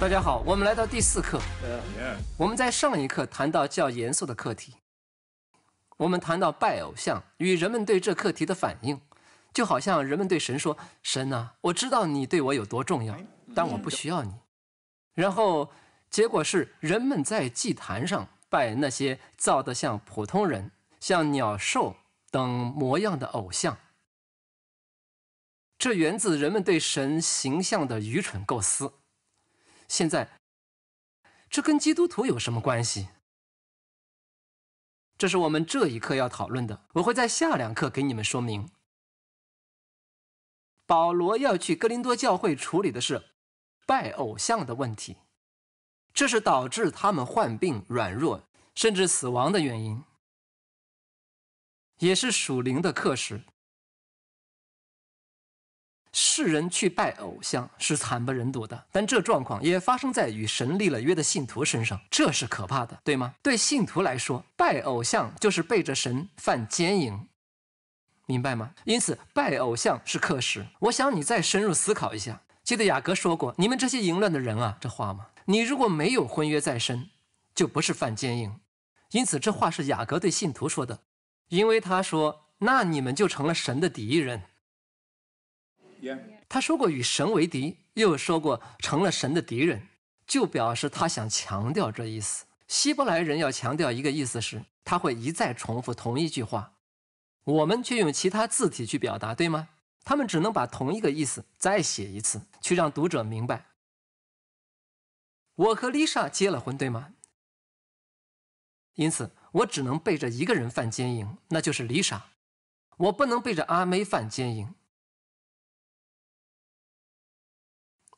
大家好，我们来到第四课。我们在上一课谈到较严肃的课题，我们谈到拜偶像与人们对这课题的反应，就好像人们对神说：“神啊，我知道你对我有多重要，但我不需要你。”然后结果是人们在祭坛上拜那些造得像普通人、像鸟兽等模样的偶像，这源自人们对神形象的愚蠢构思。现在，这跟基督徒有什么关系？这是我们这一课要讨论的。我会在下两课给你们说明。保罗要去哥林多教会处理的是拜偶像的问题，这是导致他们患病、软弱甚至死亡的原因，也是属灵的课时。世人去拜偶像，是惨不忍睹的。但这状况也发生在与神立了约的信徒身上，这是可怕的，对吗？对信徒来说，拜偶像就是背着神犯奸淫，明白吗？因此，拜偶像是课时。我想你再深入思考一下。记得雅各说过：“你们这些淫乱的人啊，这话吗？你如果没有婚约在身，就不是犯奸淫。因此，这话是雅各对信徒说的，因为他说：那你们就成了神的敌人。”他说过与神为敌，又说过成了神的敌人，就表示他想强调这意思。希伯来人要强调一个意思时，他会一再重复同一句话，我们却用其他字体去表达，对吗？他们只能把同一个意思再写一次，去让读者明白。我和丽莎结了婚，对吗？因此，我只能背着一个人犯奸淫，那就是丽莎，我不能背着阿梅犯奸淫。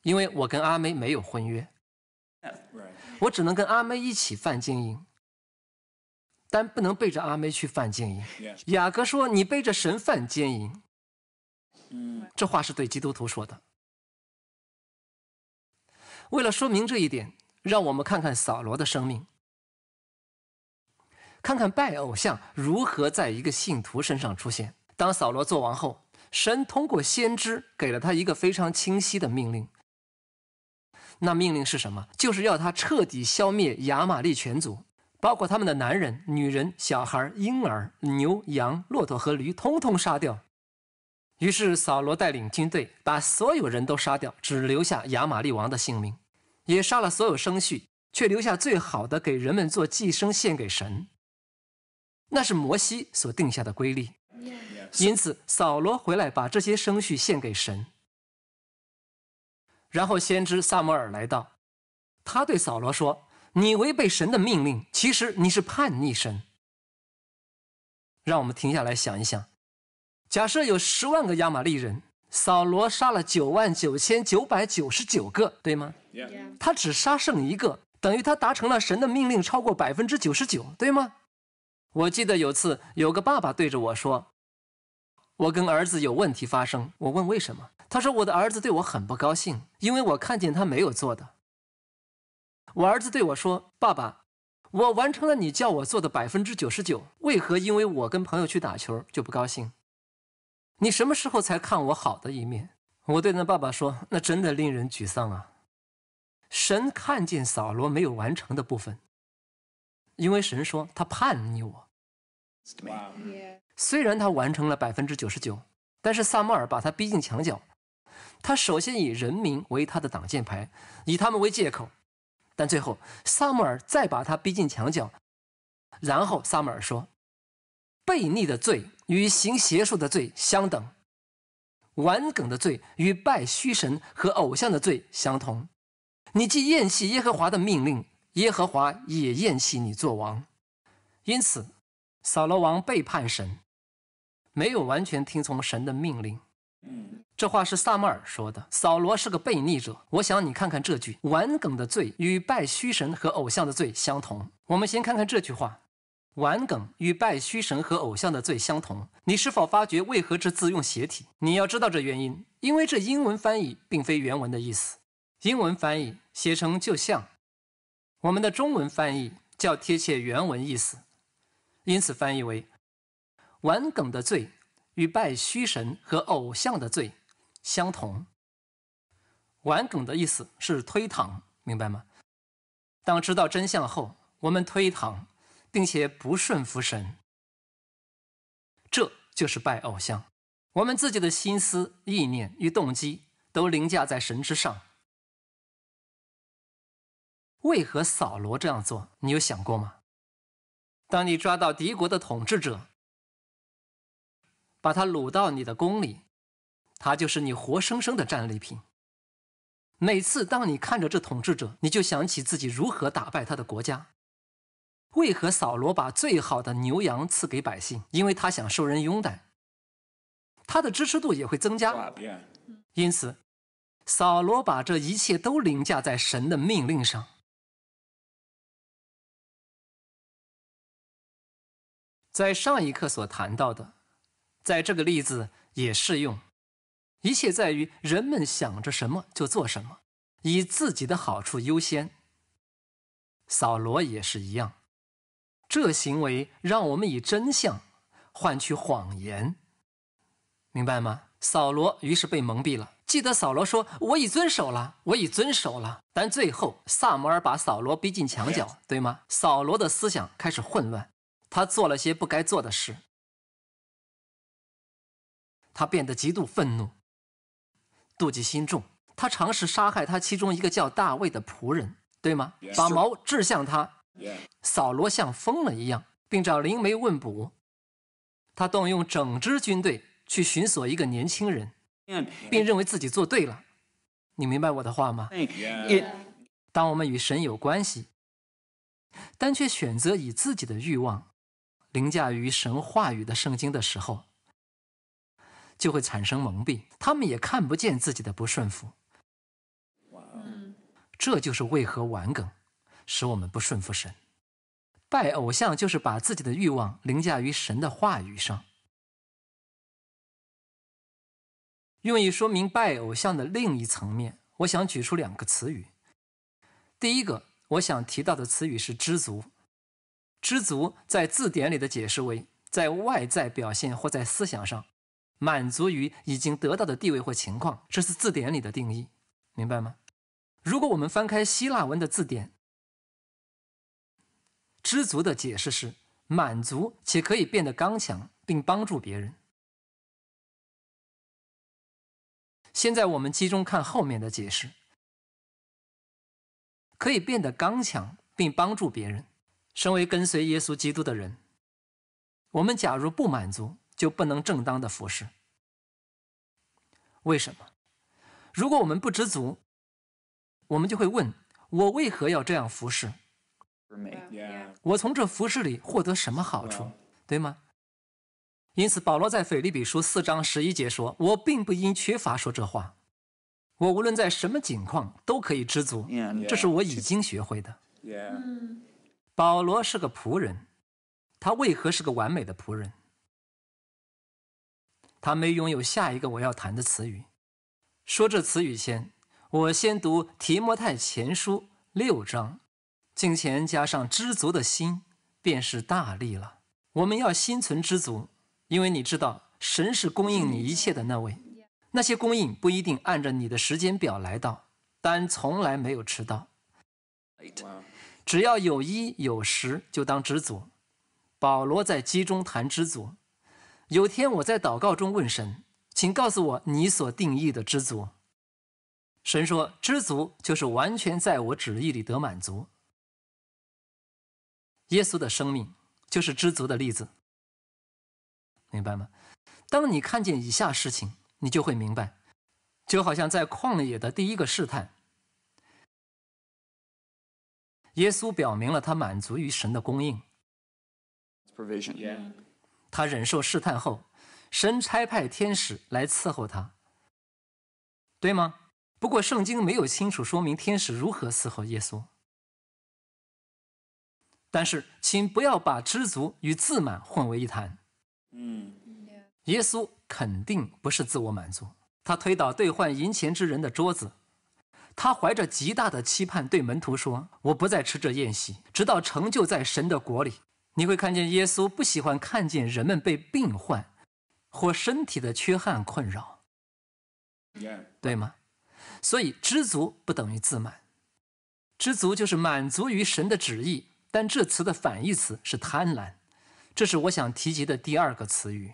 因为我跟阿妹没有婚约，我只能跟阿妹一起犯奸淫，但不能背着阿妹去犯奸淫。雅各说：“你背着神犯奸淫。”嗯，这话是对基督徒说的。为了说明这一点，让我们看看扫罗的生命，看看拜偶像如何在一个信徒身上出现。当扫罗做王后，神通过先知给了他一个非常清晰的命令。那命令是什么？就是要他彻底消灭亚玛力全族，包括他们的男人、女人、小孩、婴儿、牛、羊、骆驼和驴，通通杀掉。于是扫罗带领军队，把所有人都杀掉，只留下亚玛力王的性命，也杀了所有牲畜，却留下最好的给人们做寄生献给神。那是摩西所定下的规律，因此扫罗回来把这些牲畜献给神。然后，先知萨摩尔来到，他对扫罗说：“你违背神的命令，其实你是叛逆神。”让我们停下来想一想，假设有十万个亚玛力人，扫罗杀了九万九千九百九十九个，对吗？他只杀剩一个，等于他达成了神的命令，超过百分之九十九，对吗？我记得有次有个爸爸对着我说：“我跟儿子有问题发生。”我问为什么？他说：“我的儿子对我很不高兴，因为我看见他没有做的。”我儿子对我说：“爸爸，我完成了你叫我做的百分之九十九，为何因为我跟朋友去打球就不高兴？你什么时候才看我好的一面？”我对那爸爸说：“那真的令人沮丧啊！”神看见扫罗没有完成的部分，因为神说他叛逆我。虽然他完成了百分之九十九，但是萨摩尔把他逼进墙角。他首先以人民为他的挡箭牌，以他们为借口，但最后萨穆尔再把他逼进墙角，然后萨穆尔说：“悖逆的罪与行邪术的罪相等，顽梗的罪与拜虚神和偶像的罪相同。你既厌弃耶和华的命令，耶和华也厌弃你做王。因此，扫罗王背叛神，没有完全听从神的命令。”嗯。这话是萨默尔说的。扫罗是个悖逆者。我想你看看这句：“玩梗的罪与拜虚神和偶像的罪相同。”我们先看看这句话：“玩梗与拜虚神和偶像的罪相同。”你是否发觉为何这字用斜体？你要知道这原因，因为这英文翻译并非原文的意思。英文翻译写成就像我们的中文翻译较贴切原文意思，因此翻译为：“玩梗的罪与拜虚神和偶像的罪。”相同，玩梗的意思是推搪，明白吗？当知道真相后，我们推搪，并且不顺服神，这就是拜偶像。我们自己的心思、意念与动机都凌驾在神之上。为何扫罗这样做？你有想过吗？当你抓到敌国的统治者，把他掳到你的宫里。他就是你活生生的战利品。每次当你看着这统治者，你就想起自己如何打败他的国家。为何扫罗把最好的牛羊赐给百姓？因为他想受人拥戴，他的支持度也会增加。因此，扫罗把这一切都凌驾在神的命令上。在上一课所谈到的，在这个例子也适用。一切在于人们想着什么就做什么，以自己的好处优先。扫罗也是一样，这行为让我们以真相换取谎言，明白吗？扫罗于是被蒙蔽了。记得扫罗说：“我已遵守了，我已遵守了。”但最后，萨摩尔把扫罗逼进墙角，对吗？扫罗的思想开始混乱，他做了些不该做的事，他变得极度愤怒。妒忌心重，他尝试杀害他其中一个叫大卫的仆人，对吗？把矛掷向他，扫罗像疯了一样，并找灵媒问卜。他动用整支军队去寻索一个年轻人，并认为自己做对了。你明白我的话吗？当我们与神有关系，但却选择以自己的欲望凌驾于神话语的圣经的时候。就会产生蒙蔽，他们也看不见自己的不顺服。这就是为何玩梗使我们不顺服神。拜偶像就是把自己的欲望凌驾于神的话语上。用以说明拜偶像的另一层面，我想举出两个词语。第一个，我想提到的词语是知足。知足在字典里的解释为在外在表现或在思想上。满足于已经得到的地位或情况，这是字典里的定义，明白吗？如果我们翻开希腊文的字典，知足的解释是满足且可以变得刚强，并帮助别人。现在我们集中看后面的解释，可以变得刚强并帮助别人。身为跟随耶稣基督的人，我们假如不满足。就不能正当的服侍。为什么？如果我们不知足，我们就会问：我为何要这样服侍？我从这服侍里获得什么好处？对吗？因此，保罗在腓利比书四章十一节说：“我并不因缺乏说这话，我无论在什么境况都可以知足，这是我已经学会的。”保罗是个仆人，他为何是个完美的仆人？他没拥有下一个我要谈的词语。说这词语前，我先读提摩太前书六章。敬虔加上知足的心，便是大力了。我们要心存知足，因为你知道神是供应你一切的那位。那些供应不一定按照你的时间表来到，但从来没有迟到。只要有一有十，就当知足。保罗在基中谈知足。有天我在祷告中问神，请告诉我你所定义的知足。神说，知足就是完全在我旨意里得满足。耶稣的生命就是知足的例子，明白吗？当你看见以下事情，你就会明白，就好像在旷野的第一个试探，耶稣表明了他满足于神的供应。他忍受试探后，神差派天使来伺候他，对吗？不过圣经没有清楚说明天使如何伺候耶稣。但是，请不要把知足与自满混为一谈。嗯。耶稣肯定不是自我满足。他推倒兑换银钱之人的桌子。他怀着极大的期盼对门徒说：“我不再吃这宴席，直到成就在神的国里。”你会看见耶稣不喜欢看见人们被病患或身体的缺憾困扰，对吗？所以知足不等于自满，知足就是满足于神的旨意。但这词的反义词是贪婪，这是我想提及的第二个词语。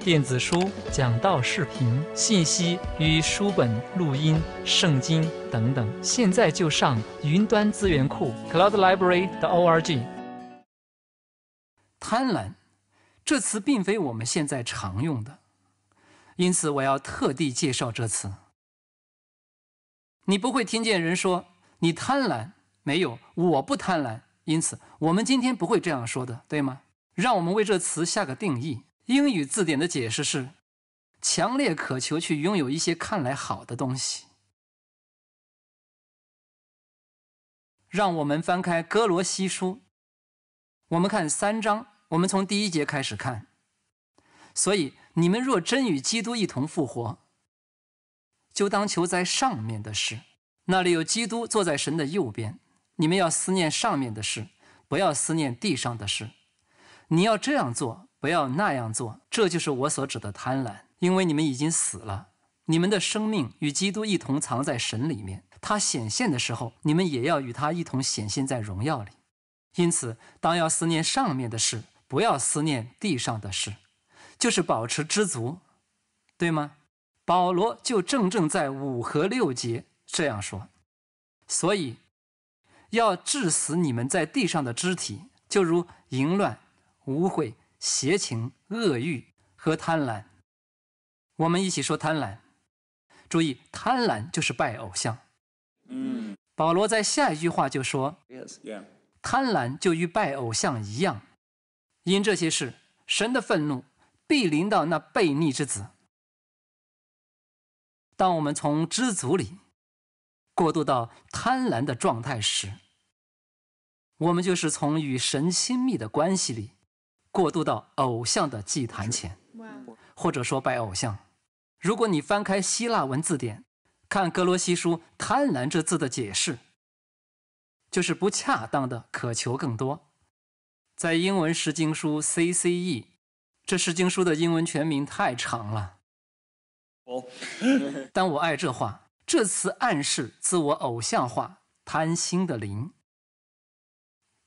电子书、讲道视频、信息与书本、录音、圣经等等，现在就上云端资源库 （Cloud Library 的 O R G）。贪婪，这词并非我们现在常用的，因此我要特地介绍这词。你不会听见人说“你贪婪”没有，我不贪婪，因此我们今天不会这样说的，对吗？让我们为这词下个定义。英语字典的解释是：强烈渴求去拥有一些看来好的东西。让我们翻开哥罗西书，我们看三章，我们从第一节开始看。所以，你们若真与基督一同复活，就当求在上面的事，那里有基督坐在神的右边。你们要思念上面的事，不要思念地上的事。你要这样做。不要那样做，这就是我所指的贪婪。因为你们已经死了，你们的生命与基督一同藏在神里面。他显现的时候，你们也要与他一同显现在荣耀里。因此，当要思念上面的事，不要思念地上的事，就是保持知足，对吗？保罗就正正在五和六节这样说。所以，要致死你们在地上的肢体，就如淫乱污秽。邪情恶欲和贪婪，我们一起说贪婪。注意，贪婪就是拜偶像。嗯，保罗在下一句话就说：“贪婪就与拜偶像一样。”因这些事，神的愤怒必临到那悖逆之子。当我们从知足里过渡到贪婪的状态时，我们就是从与神亲密的关系里。过渡到偶像的祭坛前，或者说拜偶像。如果你翻开希腊文字典，看格罗西书“贪婪”这字的解释，就是不恰当的渴求更多。在英文《诗经》书 CCE，这《诗经》书的英文全名太长了。当但我爱这话，这词暗示自我偶像化、贪心的灵，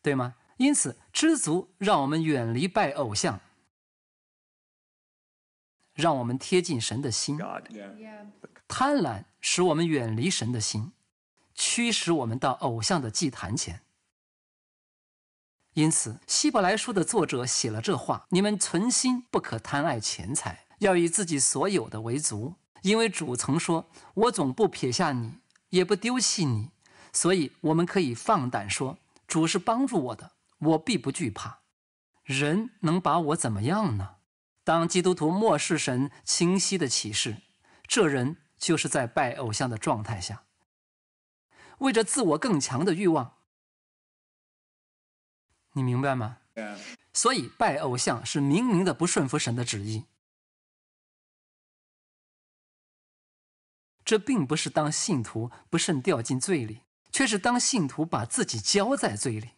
对吗？因此，知足让我们远离拜偶像，让我们贴近神的心；贪婪使我们远离神的心，驱使我们到偶像的祭坛前。因此，希伯来书的作者写了这话：你们存心不可贪爱钱财，要以自己所有的为足，因为主曾说：“我总不撇下你，也不丢弃你。”所以，我们可以放胆说：“主是帮助我的。”我必不惧怕，人能把我怎么样呢？当基督徒漠视神清晰的启示，这人就是在拜偶像的状态下，为着自我更强的欲望。你明白吗？所以拜偶像，是明明的不顺服神的旨意。这并不是当信徒不慎掉进罪里，却是当信徒把自己交在罪里。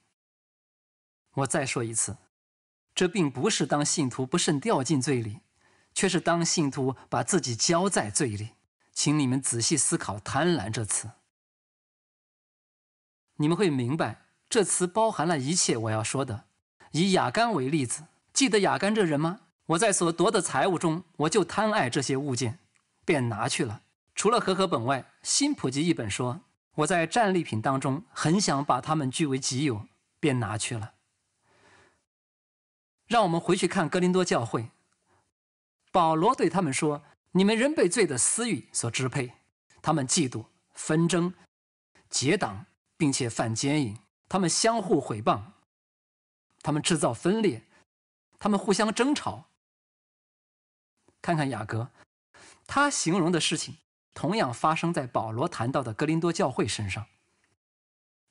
我再说一次，这并不是当信徒不慎掉进罪里，却是当信徒把自己交在罪里。请你们仔细思考“贪婪”这词，你们会明白这词包含了一切我要说的。以雅干为例子，记得雅干这人吗？我在所夺的财物中，我就贪爱这些物件，便拿去了。除了可合本外，新普及一本说，我在战利品当中很想把他们据为己有，便拿去了。让我们回去看格林多教会。保罗对他们说：“你们仍被罪的私欲所支配，他们嫉妒、纷争、结党，并且犯奸淫。他们相互毁谤，他们制造分裂，他们互相争吵。”看看雅各，他形容的事情同样发生在保罗谈到的格林多教会身上。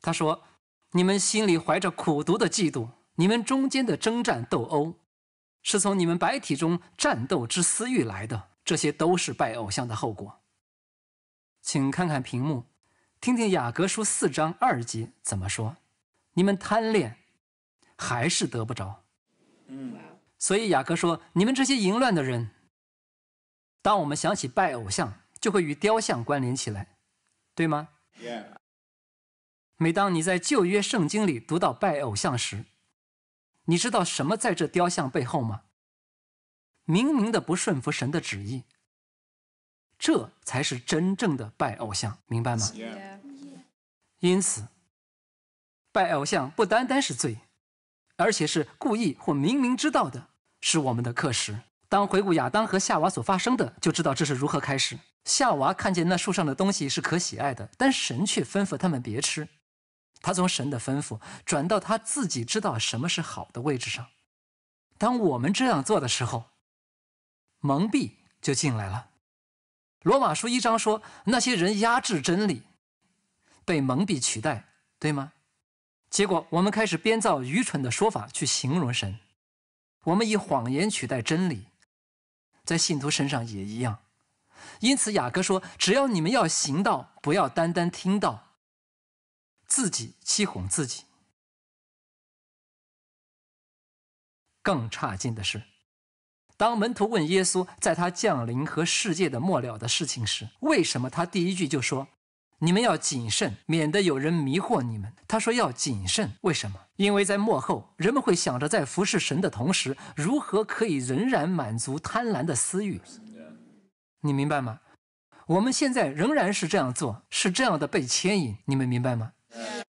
他说：“你们心里怀着苦毒的嫉妒。”你们中间的争战斗殴，是从你们白体中战斗之私欲来的，这些都是拜偶像的后果。请看看屏幕，听听雅各书四章二节怎么说。你们贪恋，还是得不着。嗯。所以雅各说，你们这些淫乱的人，当我们想起拜偶像，就会与雕像关联起来，对吗？Yeah。每当你在旧约圣经里读到拜偶像时，你知道什么在这雕像背后吗？明明的不顺服神的旨意，这才是真正的拜偶像，明白吗？因此，拜偶像不单单是罪，而且是故意或明明知道的，是我们的课时。当回顾亚当和夏娃所发生的，就知道这是如何开始。夏娃看见那树上的东西是可喜爱的，但神却吩咐他们别吃。他从神的吩咐转到他自己知道什么是好的位置上。当我们这样做的时候，蒙蔽就进来了。罗马书一章说，那些人压制真理，被蒙蔽取代，对吗？结果我们开始编造愚蠢的说法去形容神，我们以谎言取代真理，在信徒身上也一样。因此雅各说，只要你们要行道，不要单单听到。自己欺哄自己。更差劲的是，当门徒问耶稣在他降临和世界的末了的事情时，为什么他第一句就说：“你们要谨慎，免得有人迷惑你们。”他说要谨慎，为什么？因为在幕后，人们会想着在服侍神的同时，如何可以仍然满足贪婪的私欲。你明白吗？我们现在仍然是这样做，是这样的被牵引。你们明白吗？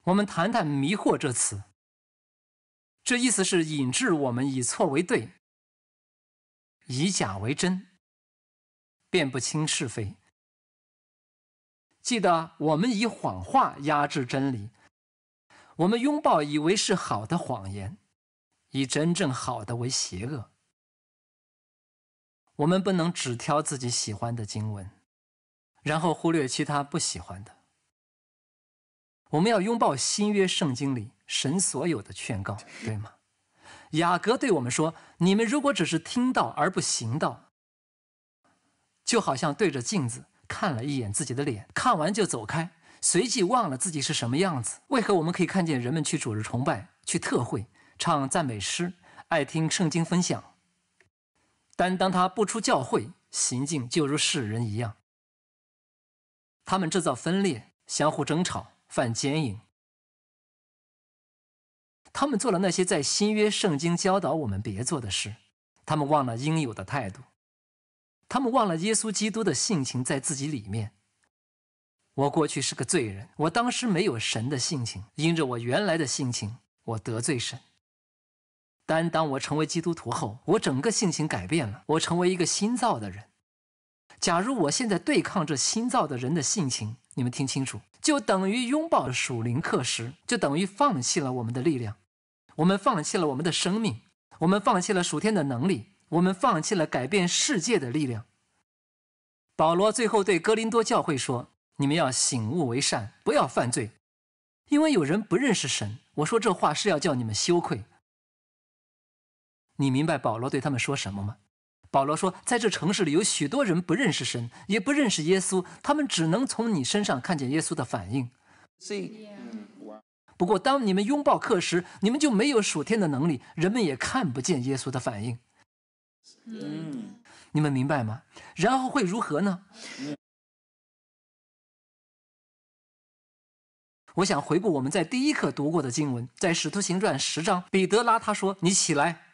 我们谈谈“迷惑”这词，这意思是引致我们以错为对，以假为真，辨不清是非。记得我们以谎话压制真理，我们拥抱以为是好的谎言，以真正好的为邪恶。我们不能只挑自己喜欢的经文，然后忽略其他不喜欢的。我们要拥抱新约圣经里神所有的劝告，对吗？雅各对我们说：“你们如果只是听到而不行道，就好像对着镜子看了一眼自己的脸，看完就走开，随即忘了自己是什么样子。为何我们可以看见人们去主日崇拜、去特会、唱赞美诗、爱听圣经分享，但当他不出教会，行径就如世人一样。他们制造分裂，相互争吵。”犯奸淫，他们做了那些在新约圣经教导我们别做的事，他们忘了应有的态度，他们忘了耶稣基督的性情在自己里面。我过去是个罪人，我当时没有神的性情，因着我原来的性情，我得罪神。但当我成为基督徒后，我整个性情改变了，我成为一个新造的人。假如我现在对抗这新造的人的性情，你们听清楚。就等于拥抱属灵客时，就等于放弃了我们的力量，我们放弃了我们的生命，我们放弃了属天的能力，我们放弃了改变世界的力量。保罗最后对哥林多教会说：“你们要醒悟为善，不要犯罪，因为有人不认识神。”我说这话是要叫你们羞愧。你明白保罗对他们说什么吗？保罗说：“在这城市里有许多人不认识神，也不认识耶稣，他们只能从你身上看见耶稣的反应。所以，不过当你们拥抱课时，你们就没有数天的能力，人们也看不见耶稣的反应。嗯，你们明白吗？然后会如何呢？我想回顾我们在第一课读过的经文，在使徒行传十章，彼得拉他说：‘你起来，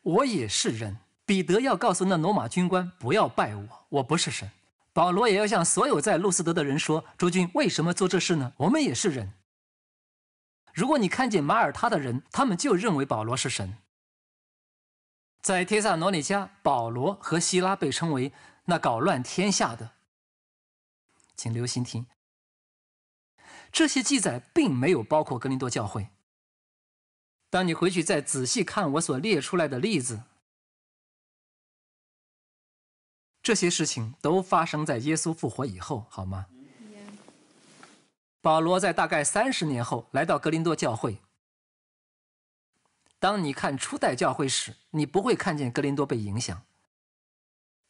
我也是人。’彼得要告诉那罗马军官：“不要拜我，我不是神。”保罗也要向所有在路斯德的人说：“诸君，为什么做这事呢？我们也是人。”如果你看见马耳他的人，他们就认为保罗是神。在帖萨罗尼迦，保罗和希拉被称为“那搞乱天下的”。请留心听。这些记载并没有包括格林多教会。当你回去再仔细看我所列出来的例子。这些事情都发生在耶稣复活以后，好吗？保罗在大概三十年后来到格林多教会。当你看初代教会时，你不会看见格林多被影响。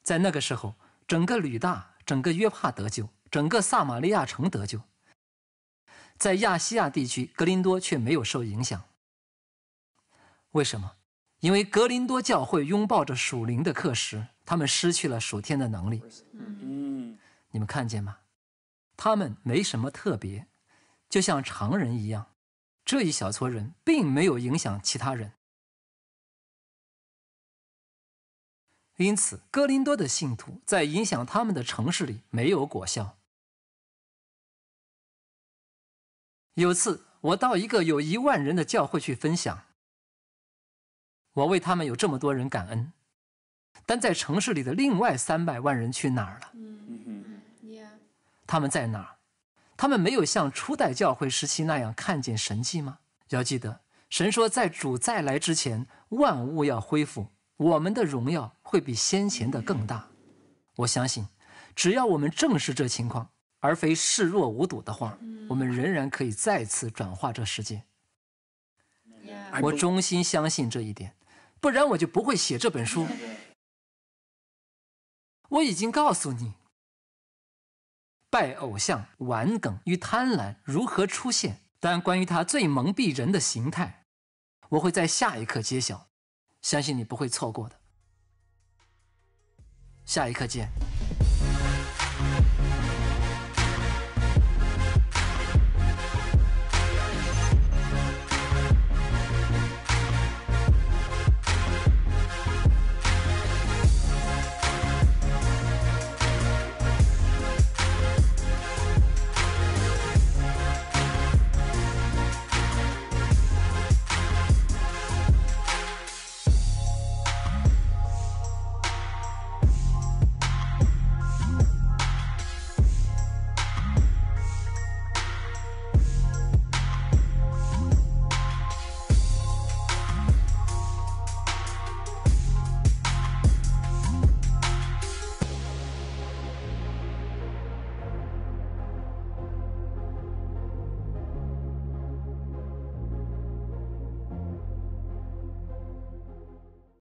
在那个时候，整个吕大、整个约帕得救，整个撒马利亚城得救。在亚细亚地区，格林多却没有受影响。为什么？因为格林多教会拥抱着属灵的课时，他们失去了属天的能力。你们看见吗？他们没什么特别，就像常人一样。这一小撮人并没有影响其他人，因此格林多的信徒在影响他们的城市里没有果效。有次我到一个有一万人的教会去分享。我为他们有这么多人感恩，但在城市里的另外三百万人去哪儿了？他们在哪儿？他们没有像初代教会时期那样看见神迹吗？要记得，神说在主再来之前，万物要恢复，我们的荣耀会比先前的更大。我相信，只要我们正视这情况，而非视若无睹的话，我们仍然可以再次转化这世界。我衷心相信这一点。不然我就不会写这本书。我已经告诉你，拜偶像、玩梗与贪婪如何出现，但关于它最蒙蔽人的形态，我会在下一刻揭晓，相信你不会错过的。下一刻见。